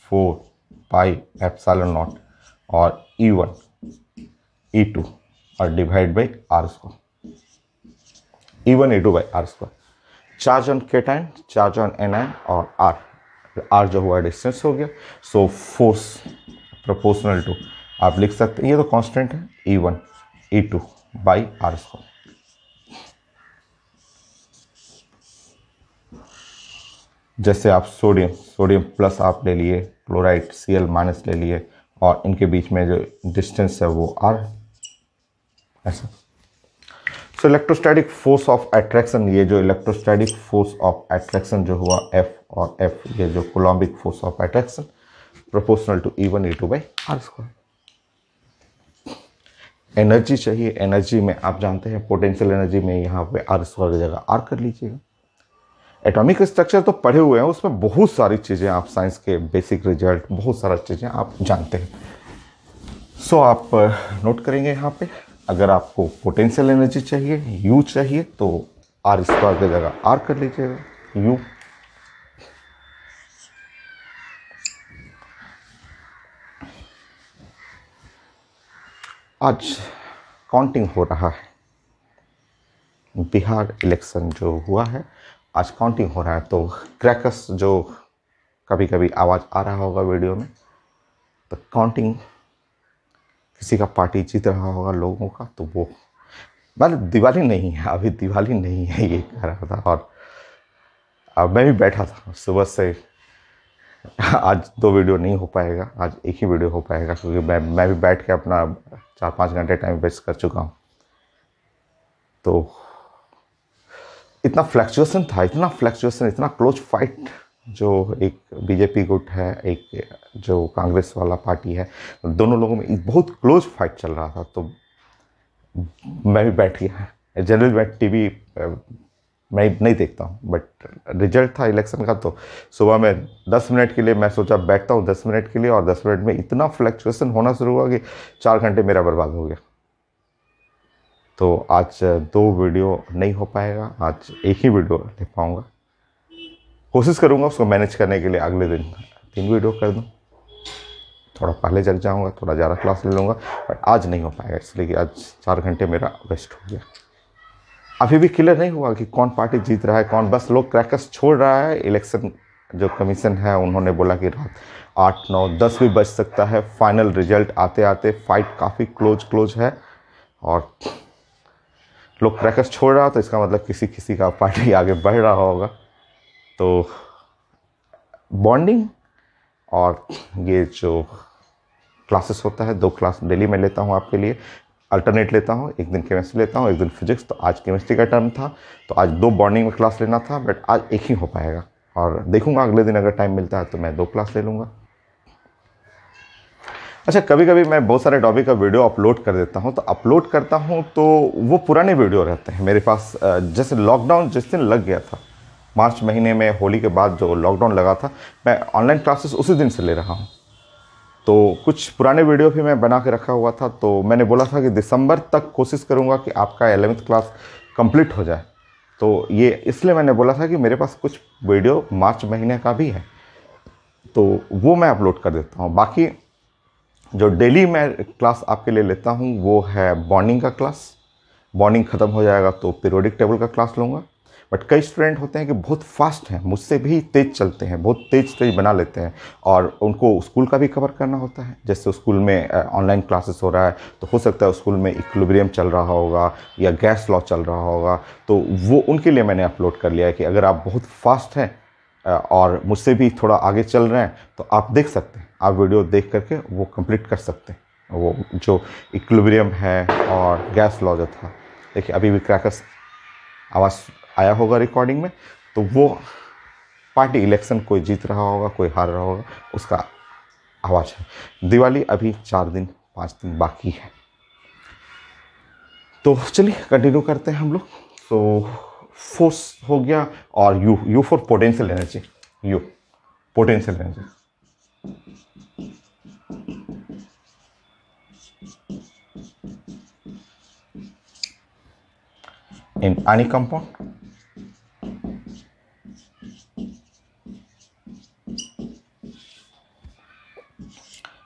four by epsilon nought और ई वन ई टू और divide by R square E one A two by R square charge on cation charge on an anion और R R जो हुआ distance हो गया so force proportional to आप लिख सकते ये तो कांस्टेंट है E one E two by R square जैसे आप सोडियम सोडियम प्लस आप ले लिए क्लोराइड सी एल माइनस ले लिए और इनके बीच में जो डिस्टेंस है वो आर ऐसा so electrostatic force of attraction ये जो इलेक्ट्रोस्टैटिक फोर्स ऑफ एट्रैक्शन जो हुआ एफ और एफ ये जो coulombic force of attraction proportional to E one E two by R square energy चाहिए एनर्जी में आप जानते हैं पोटेंशियल एनर्जी में यहाँ पे आर स्क्वायर की जगह आर कर लीजिएगा एटॉमिक स्ट्रक्चर तो पढ़े हुए हैं उसमें बहुत सारी चीज़ें आप साइंस के बेसिक रिजल्ट बहुत सारा चीज़ें आप जानते हैं सो so, आप नोट uh, करेंगे यहाँ पे अगर आपको पोटेंशियल एनर्जी चाहिए यू चाहिए तो आर स्क्वायर की जगह आर कर लीजिएगा यू आज काउंटिंग हो रहा है बिहार इलेक्शन जो हुआ है आज काउंटिंग हो रहा है तो क्रैकर्स जो कभी कभी आवाज़ आ रहा होगा वीडियो में तो काउंटिंग किसी का पार्टी जीत रहा होगा लोगों का तो वो मतलब दिवाली नहीं है अभी दिवाली नहीं है ये कह रहा था और अब मैं भी बैठा था सुबह से आज दो वीडियो नहीं हो पाएगा आज एक ही वीडियो हो पाएगा क्योंकि मैं मैं भी बैठ के अपना चार पाँच घंटे टाइम वेस्ट कर चुका हूँ तो इतना फ्लैक्चुएसन था इतना फ्लैक्चुएसन इतना क्लोज फाइट जो एक बीजेपी गुट है एक जो कांग्रेस वाला पार्टी है दोनों लोगों में एक बहुत क्लोज फाइट चल रहा था तो मैं भी बैठ गया जनरल मैं वी मैं नहीं देखता हूँ बट रिजल्ट था इलेक्शन का तो सुबह में 10 मिनट के लिए मैं सोचा बैठता हूँ 10 मिनट के लिए और 10 मिनट में इतना फ्लैक्चुएसन होना शुरू हुआ कि चार घंटे मेरा बर्बाद हो गया तो आज दो वीडियो नहीं हो पाएगा आज एक ही वीडियो ले पाऊँगा कोशिश करूँगा उसको मैनेज करने के लिए अगले दिन तीन वीडियो कर दूँ थोड़ा पहले जग जाऊँगा थोड़ा ज़्यादा क्लास ले लूँगा बट आज नहीं हो पाएगा इसलिए कि आज चार घंटे मेरा वेस्ट हो गया अभी भी क्लियर नहीं हुआ कि कौन पार्टी जीत रहा है कौन बस लोग क्रैकर्स छोड़ रहा है इलेक्शन जो कमीशन है उन्होंने बोला कि रात आठ नौ दस भी बज सकता है फाइनल रिजल्ट आते आते फाइट काफ़ी क्लोज क्लोज है और लोग क्रैकर्स छोड़ रहा तो इसका मतलब किसी किसी का पार्टी आगे बढ़ रहा होगा तो बॉन्डिंग और ये जो क्लासेस होता है दो क्लास डेली मैं लेता हूँ आपके लिए अल्टरनेट लेता हूँ एक दिन केमिस्ट्री लेता हूँ एक दिन फिजिक्स तो आज केमिस्ट्री का टर्म था तो आज दो बॉन्डिंग में क्लास लेना था बट आज एक ही हो पाएगा और देखूंगा अगले दिन अगर टाइम मिलता है तो मैं दो क्लास ले लूँगा अच्छा कभी कभी मैं बहुत सारे टॉपिक का वीडियो अपलोड कर देता हूँ तो अपलोड करता हूँ तो वो पुराने वीडियो रहते हैं मेरे पास जैसे लॉकडाउन जिस दिन लग गया था मार्च महीने में होली के बाद जो लॉकडाउन लगा था मैं ऑनलाइन क्लासेस उसी दिन से ले रहा हूँ तो कुछ पुराने वीडियो भी मैं बना के रखा हुआ था तो मैंने बोला था कि दिसंबर तक कोशिश करूँगा कि आपका एलेवेंथ क्लास कंप्लीट हो जाए तो ये इसलिए मैंने बोला था कि मेरे पास कुछ वीडियो मार्च महीने का भी है तो वो मैं अपलोड कर देता हूँ बाकी जो डेली मैं क्लास आपके लिए लेता हूँ वो है बॉन्डिंग का क्लास बॉन्डिंग ख़त्म हो जाएगा तो पीरियोडिक टेबल का क्लास लूँगा बट कई स्टूडेंट होते हैं कि बहुत फास्ट हैं मुझसे भी तेज़ चलते हैं बहुत तेज़ तेज बना लेते हैं और उनको स्कूल का भी कवर करना होता है जैसे स्कूल में ऑनलाइन क्लासेस हो रहा है तो हो सकता है स्कूल में इक्विब्रियम चल रहा होगा या गैस लॉ चल रहा होगा तो वो उनके लिए मैंने अपलोड कर लिया है कि अगर आप बहुत फास्ट हैं और मुझसे भी थोड़ा आगे चल रहे हैं तो आप देख सकते हैं आप वीडियो देख करके वो कंप्लीट कर सकते हैं वो जो इक्विब्रियम है और गैस लॉ जो था देखिए अभी भी क्रैकर्स आवाज़ आया होगा रिकॉर्डिंग में तो वो पार्टी इलेक्शन कोई जीत रहा होगा कोई हार रहा होगा उसका आवाज़ है दिवाली अभी चार दिन पाँच दिन बाकी है तो चलिए कंटिन्यू करते हैं हम लोग तो फोर्स हो गया और U U for potential energy U potential energy in any compound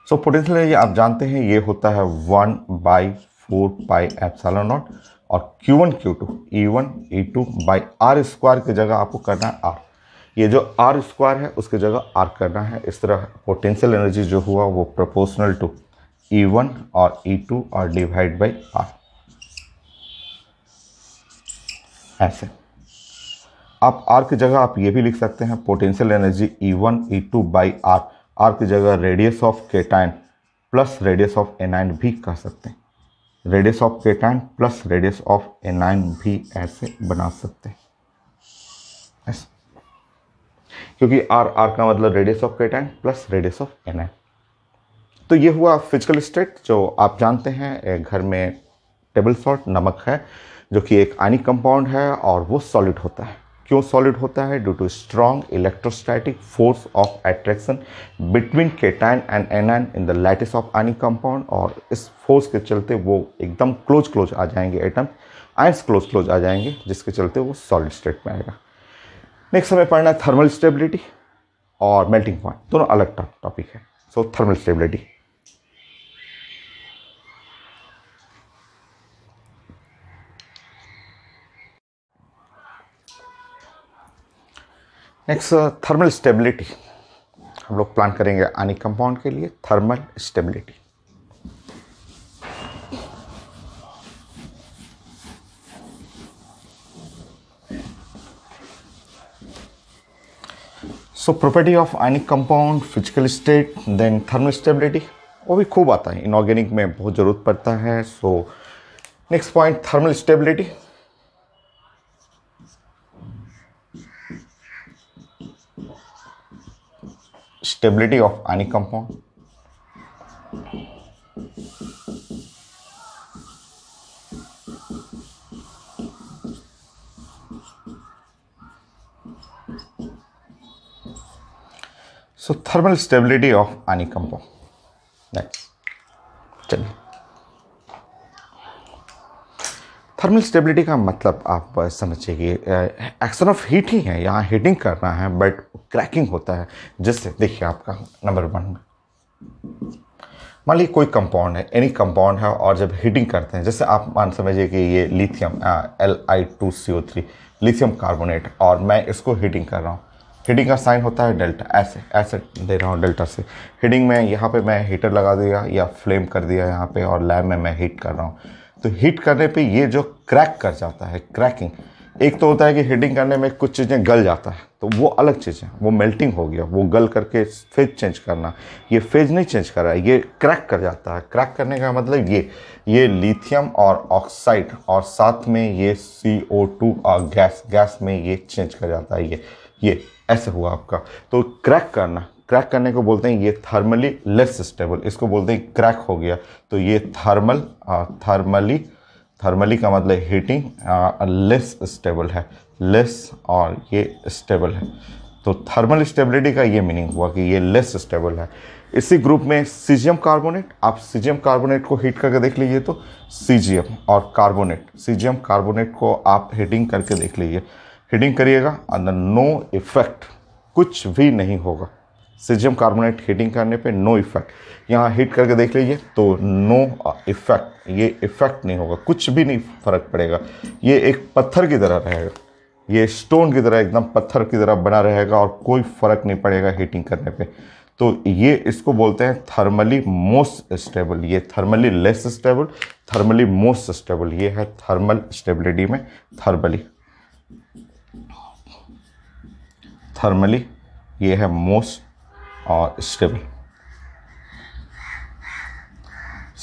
so potential आप जानते हैं ये होता है one by four pi epsilon nought और Q1 one Q two E one E two by R square की जगह आपको करना है आर ये जो आर स्क्वायर है उसकी जगह आर करना है इस तरह पोटेंशियल एनर्जी जो हुआ वो प्रोपोर्शनल टू ई वन और ई e टू और डिवाइड बाई आर ऐसे आप आर की जगह आप ये भी लिख सकते हैं potential energy E one E two by R R की जगह radius of cation plus radius of anion भी कह सकते हैं radius of cation plus radius of anion भी ऐसे बना सकते हैं क्योंकि आर आर का मतलब radius of cation plus radius of anion तो ये हुआ फिजिकल स्टेट जो आप जानते हैं घर में टेबल सॉल्ट नमक है जो कि एक आनी कंपाउंड है और वो सॉलिड होता है क्यों सॉलिड होता है due to strong electrostatic force of attraction between cation and anion in the lattice of any compound और इस फोर्स के चलते वो एकदम क्लोज क्लोज आ जाएंगे एटम आइंस क्लोज क्लोज आ जाएंगे जिसके चलते वो सॉलिड स्टेट में आएगा नेक्स्ट हमें पढ़ना है थर्मल स्टेबिलिटी और मेल्टिंग पॉइंट दोनों अलग टॉपिक है so thermal stability next thermal stability हम लोग प्लान करेंगे आनिक कंपाउंड के लिए thermal stability so property of ionic compound physical state then thermal stability वो भी खूब आता है इनऑर्गेनिक में बहुत ज़रूरत पड़ता है so next point thermal stability stability of any compound so thermal stability of any compound next चलिए थर्मल स्टेबिलिटी का मतलब आप समझिए एक्शन ऑफ हीट ही है यहाँ हीटिंग करना है बट क्रैकिंग होता है जिससे देखिए आपका नंबर वन मान लीजिए कोई कंपाउंड है एनी कंपाउंड है और जब हीटिंग करते हैं जैसे आप मान समझिए कि ये lithium L I two C O three lithium carbonate और मैं इसको हीटिंग कर रहा हूँ हीटिंग का साइन होता है डेल्टा ऐसे ऐसे दे रहा हूँ डेल्टा से हीटिंग में यहाँ पे मैं हीटर लगा दिया या फ्लेम कर दिया यहाँ पे और लैब में मैं हीट कर रहा हूँ तो हीट करने पे ये जो क्रैक कर जाता है क्रैकिंग एक तो होता है कि हीटिंग करने में कुछ चीज़ें गल जाता है तो वो अलग चीज़ है वो मेल्टिंग हो गया वो गल करके फेज चेंज करना ये फेज नहीं चेंज कर रहा है ये क्रैक कर जाता है क्रैक करने का मतलब ये ये लिथियम और ऑक्साइड और साथ में ये सी ओ टू और गैस गैस में ये चेंज कर जाता है ये ये ऐसे हुआ आपका तो क्रैक करना क्रैक करने को बोलते हैं ये थर्मली लेस स्टेबल इसको बोलते हैं क्रैक हो गया तो ये थर्मल थर्मली थर्मली का मतलब हीटिंग लेस स्टेबल है लेस और ये स्टेबल है तो थर्मल स्टेबिलिटी का ये मीनिंग हुआ कि ये लेस स्टेबल है इसी ग्रुप में सीजियम कार्बोनेट आप सीजियम कार्बोनेट को हीट करके देख लीजिए तो सीजियम और कार्बोनेट सीजियम कार्बोनेट को आप हीटिंग करके देख लीजिए हीटिंग करिएगा अंदर नो इफेक्ट कुछ भी नहीं होगा सिजियम कार्बोनेट हीटिंग करने पे नो इफेक्ट यहाँ हीट करके देख लीजिए तो नो इफेक्ट ये इफेक्ट नहीं होगा कुछ भी नहीं फर्क पड़ेगा ये एक पत्थर की तरह रहेगा ये स्टोन की तरह एकदम पत्थर की तरह बना रहेगा और कोई फर्क नहीं पड़ेगा हीटिंग करने पे तो ये इसको बोलते हैं थर्मली मोस्ट स्टेबल ये thermally less stable thermally most stable ये है थर्मल स्टेबिलिटी में थर्मली थर्मली ये है मोस्ट और स्टेबल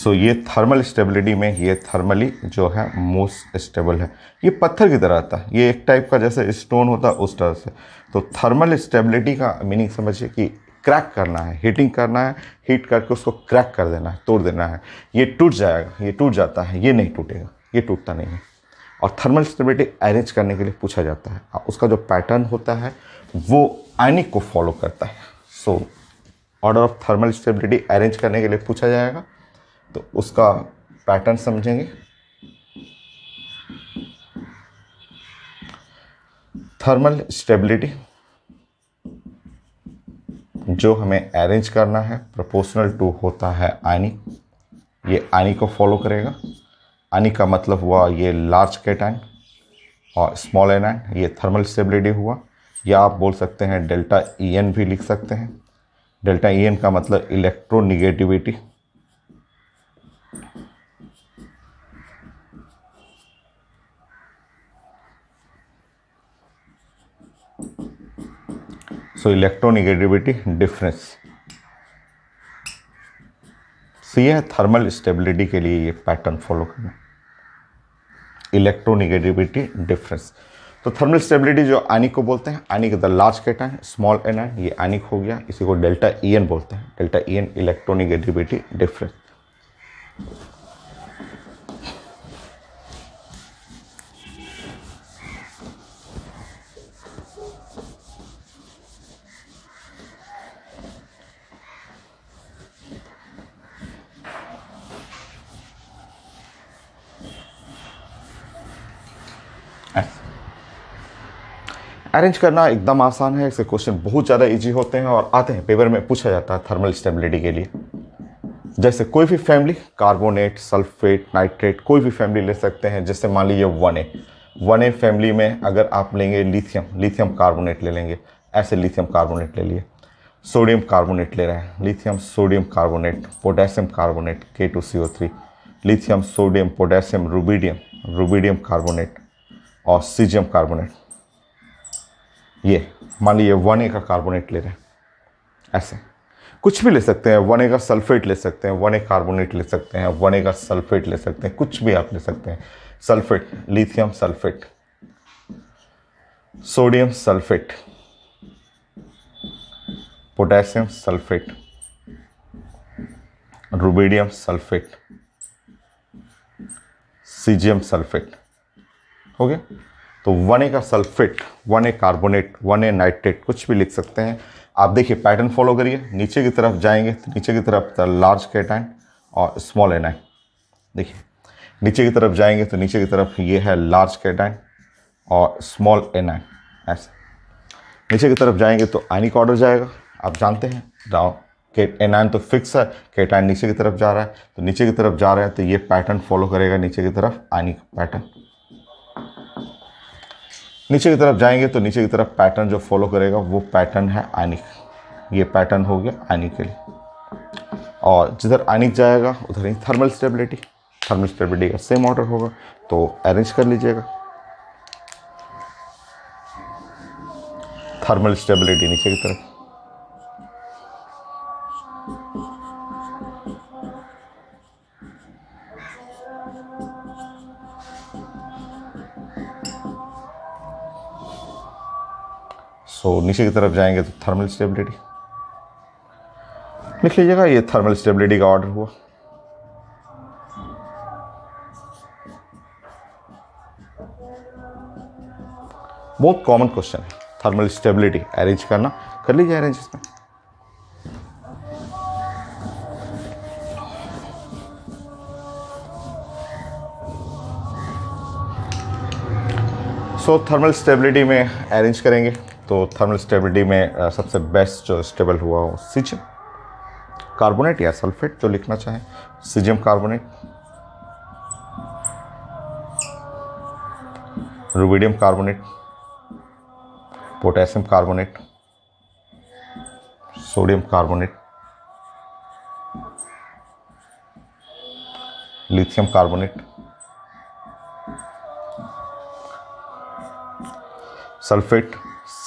सो so, ये थर्मल स्टेबिलिटी में ये थर्मली जो है मोस्ट स्टेबल है ये पत्थर की तरह आता है ये एक टाइप का जैसे स्टोन होता है उस तरह से तो थर्मल स्टेबिलिटी का मीनिंग समझिए कि क्रैक करना है हीटिंग करना है हीट करके उसको क्रैक कर देना है तोड़ देना है ये टूट जाएगा ये टूट जाता है ये नहीं टूटेगा ये टूटता नहीं है और थर्मल स्टेबिलिटी अरेंज करने के लिए पूछा जाता है उसका जो पैटर्न होता है वो आइनिक को फॉलो करता है so order of thermal stability arrange करने के लिए पूछा जाएगा तो उसका पैटर्न समझेंगे थर्मल स्टेबिलिटी जो हमें अरेंज करना है प्रोपोर्शनल टू होता है आनी ये आनी को फॉलो करेगा आनी का मतलब हुआ ये लार्ज कैटाइन और स्मॉल एनाइन ये थर्मल स्टेबिलिटी हुआ या आप बोल सकते हैं डेल्टा ई e एन भी लिख सकते हैं डेल्टा ई e एन का मतलब इलेक्ट्रोनिगेटिविटी सो इलेक्ट्रोनिगेटिविटी डिफरेंस सी यह थर्मल स्टेबिलिटी के लिए ये पैटर्न फॉलो करना इलेक्ट्रोनिगेटिविटी डिफरेंस तो थर्मल स्टेबिलिटी जो आनिक को बोलते हैं आनिक द लार्ज कहता है स्मॉल एन आइन ये आनिक हो गया इसी को डेल्टा ई एन बोलते हैं delta E N electronegativity difference arrange करना एकदम आसान है इसके क्वेश्चन बहुत ज़्यादा ईजी होते हैं और आते हैं पेपर में पूछा जाता है थर्मल स्टेबिलिटी के लिए जैसे कोई भी फैमिली कार्बोनेट सल्फेट नाइट्रेट कोई भी फैमिली ले सकते हैं जैसे मान लीजिए one A one A family में अगर आप लेंगे लिथियम लिथियम कार्बोनेट ले लेंगे ऐसे लिथियम कार्बोनेट ले लिए सोडियम कार्बोनेट ले रहे हैं lithium sodium carbonate potassium carbonate K two C O three lithium sodium potassium rubidium rubidium carbonate और सीजियम कार्बोनेट ये मान लीजिए वन ए का कार्बोनेट ले रहे हैं ऐसे कुछ भी ले सकते हैं वन ए का सल्फेट ले सकते हैं वन ए कार्बोनेट ले सकते हैं वन ए का सल्फेट ले सकते हैं कुछ भी आप ले सकते हैं sulphate lithium sulphate sodium sulphate potassium sulphate rubidium sulphate caesium sulphate हो गया तो वन ए का sulphate one A carbonate one A nitrate कुछ भी लिख सकते हैं आप देखिए पैटर्न फॉलो करिए नीचे की तरफ जाएंगे तो नीचे की तरफ लार्ज कैटाइन और स्मॉल एनाइन देखिए नीचे की तरफ जाएंगे तो नीचे की तरफ ये है लार्ज कैटाइन और स्मॉल एनाइन ऐसे नीचे की तरफ जाएंगे तो आइनिक ऑर्डर जाएगा आप जानते हैं डाउन के एनाइन तो फिक्स है केटाइन नीचे की तरफ जा रहा है तो नीचे की तरफ जा रहा है तो ये पैटर्न फॉलो करेगा नीचे की तरफ आइनिक पैटर्न नीचे की तरफ जाएंगे तो नीचे की तरफ पैटर्न जो फॉलो करेगा वो पैटर्न है आनिक ये पैटर्न हो गया आनिक के लिए और जिधर आनिक जाएगा उधर ही थर्मल स्टेबिलिटी थर्मल स्टेबिलिटी का सेम ऑर्डर होगा तो अरेंज कर लीजिएगा थर्मल स्टेबिलिटी नीचे की तरफ सो नीचे की तरफ जाएंगे तो थर्मल स्टेबिलिटी लिख लीजिएगा ये थर्मल स्टेबिलिटी का ऑर्डर हुआ बहुत कॉमन क्वेश्चन है थर्मल स्टेबिलिटी अरेंज करना कर लीजिए अरेंज इसमें सो थर्मल स्टेबिलिटी में अरेंज करेंगे तो थर्मल स्टेबिलिटी में सबसे बेस्ट जो स्टेबल हुआ वो सीजियम कार्बोनेट या सल्फेट जो लिखना चाहें caesium carbonate rubidium carbonate potassium carbonate sodium carbonate lithium carbonate sulphate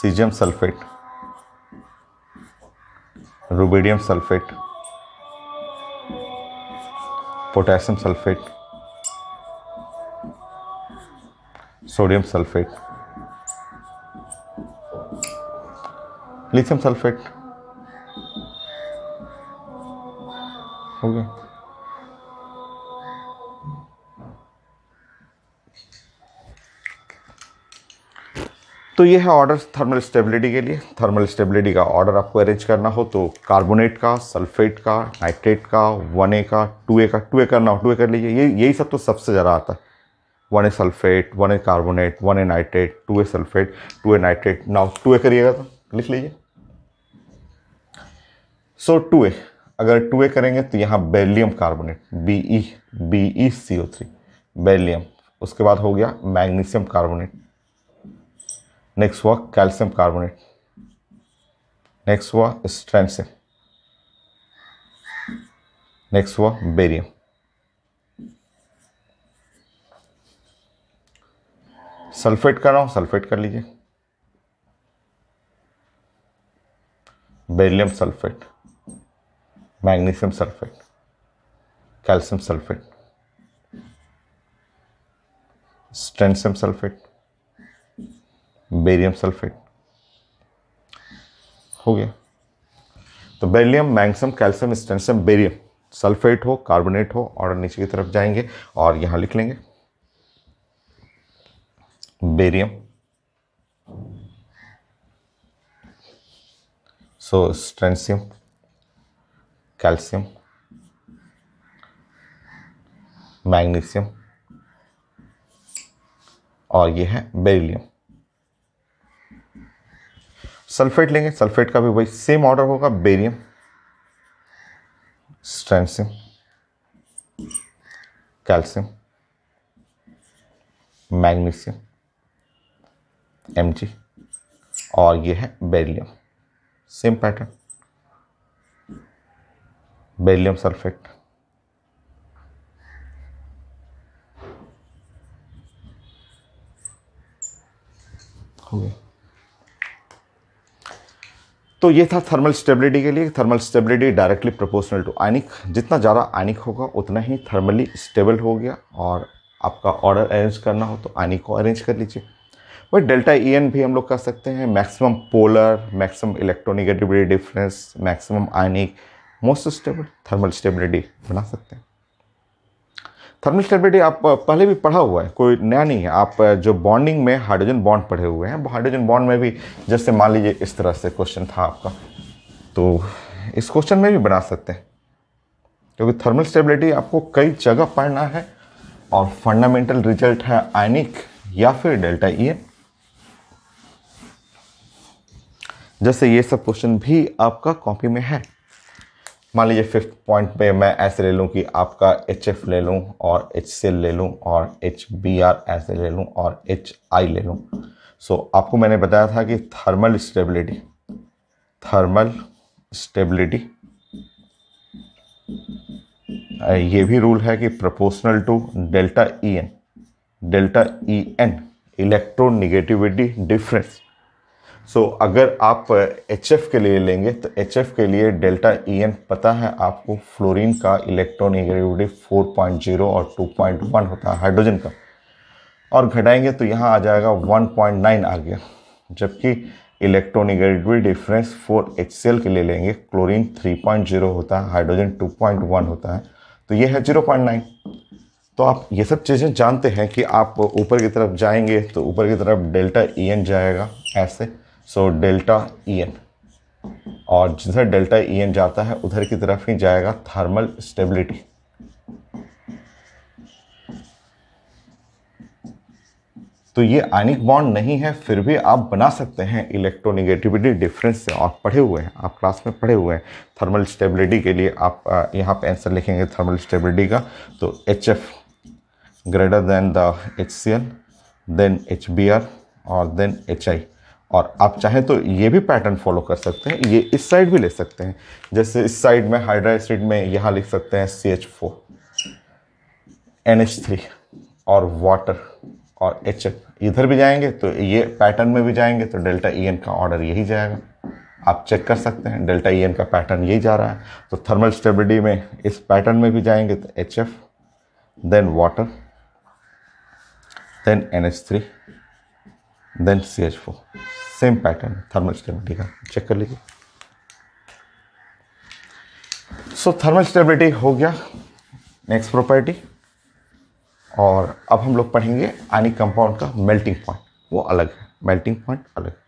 caesium sulphate rubidium sulphate potassium sulphate sodium sulphate lithium sulphate हो गया तो ये है ऑर्डर थर्मल स्टेबिलिटी के लिए थर्मल स्टेबिलिटी का ऑर्डर आपको अरेंज करना हो तो कार्बोनेट का सल्फेट का नाइट्रेट का वन ए का टू ए का टू ए करना हो टू ए कर लीजिए ये यही सब तो सबसे ज़्यादा आता है one A sulphate one A carbonate one A nitrate two A sulphate two A nitrate now two A करिएगा तो लिख लीजिए सो टू ए अगर टू ए करेंगे तो यहाँ beryllium carbonate B E B E C O three beryllium उसके बाद हो गया मैग्नीशियम कार्बोनेट नेक्स्ट हुआ कैल्शियम कार्बोनेट नेक्स्ट हुआ स्ट्रेंसियम नेक्स्ट हुआ बेरियम सल्फेट कर रहा हूं सल्फेट कर लीजिए barium sulphate magnesium sulphate calcium sulphate strontium sulphate barium sulphate हो गया तो barium magnesium calcium strontium barium sulphate हो कार्बोनेट हो और नीचे की तरफ जाएंगे और यहां लिख लेंगे barium so strontium calcium magnesium और ये है बेरिलियम सल्फेट लेंगे सल्फेट का भी वही सेम ऑर्डर होगा barium strontium calcium magnesium M और ये है barium same pattern barium sulphate हो गया तो ये था थर्मल स्टेबिलिटी के लिए thermal stability directly proportional to ionic जितना ज़्यादा आयनिक होगा उतना ही थर्मली स्टेबल हो गया और आपका ऑर्डर अरेंज करना हो तो आयनिक को अरेंज कर लीजिए वही डेल्टा ई एन भी हम लोग कर सकते हैं maximum polar maximum electronegativity difference maximum ionic most stable thermal stability बना सकते हैं थर्मल स्टेबिलिटी आप पहले भी पढ़ा हुआ है कोई नया नहीं है आप जो बॉन्डिंग में हाइड्रोजन बॉन्ड पढ़े हुए हैं हाइड्रोजन बॉन्ड में भी जैसे मान लीजिए इस तरह से क्वेश्चन था आपका तो इस क्वेश्चन में भी बना सकते हैं क्योंकि थर्मल स्टेबिलिटी आपको कई जगह पढ़ना है और फंडामेंटल रिजल्ट है आयनिक या फिर डेल्टा ई e जैसे ये सब क्वेश्चन भी आपका कॉपी में है मान लीजिए फिफ्थ पॉइंट पे मैं ऐसे ले लूँ कि आपका एच एफ ले लूँ और एच सी ले लूँ और एच बी आर ऐसे ले लूँ और एच आई ले लूँ सो so, आपको मैंने बताया था कि थर्मल स्टेबिलिटी थर्मल स्टेबिलिटी ये भी रूल है कि proportional to delta E N delta E N electronegativity difference so so, अगर आप एच के लिए लेंगे तो एच के लिए डेल्टा ई e एन पता है आपको फ्लोरीन का पॉइंट 4.0 और 2.1 होता है हाइड्रोजन का और घटाएंगे तो यहाँ आ जाएगा 1.9 आ गया जबकि इलेक्ट्रॉनिगेटिविटी डिफरेंस एल के लिए लेंगे क्लोरीन 3.0 होता है हाइड्रोजन 2.1 होता है तो ये है नाइन तो आप ये सब चीज़ें जानते हैं कि आप ऊपर की तरफ जाएंगे तो ऊपर की तरफ डेल्टा ई e एन जाएगा ऐसे सो डेल्टा ई एन और जिधर डेल्टा ई एन जाता है उधर की तरफ ही जाएगा थर्मल स्टेबिलिटी तो ये आयनिक बॉन्ड नहीं है फिर भी आप बना सकते हैं इलेक्ट्रोनिगेटिविटी डिफरेंस से और पढ़े हुए हैं आप क्लास में पढ़े हुए हैं थर्मल स्टेबिलिटी के लिए आप यहाँ पे आंसर लिखेंगे थर्मल स्टेबिलिटी का तो H F greater than the H C L then H B R और देन एच आई और आप चाहें तो ये भी पैटर्न फॉलो कर सकते हैं ये इस साइड भी ले सकते हैं जैसे इस साइड में हाइड्राइसिड में यहाँ लिख सकते हैं C H four N H three और वाटर और एच एफ इधर भी जाएंगे तो ये पैटर्न में भी जाएंगे तो डेल्टा ई एन का ऑर्डर यही जाएगा आप चेक कर सकते हैं डेल्टा ई एन का पैटर्न यही जा रहा है तो थर्मल स्टेबिलिटी में इस पैटर्न में भी जाएंगे तो H F then water then N H three then C H four same pattern thermal stability का चेक कर लीजिए सो थर्मल स्टेबिलिटी हो गया नेक्स्ट प्रॉपर्टी और अब हम लोग पढ़ेंगे आनी कंपाउंड का मेल्टिंग पॉइंट वो अलग है मेल्टिंग पॉइंट अलग है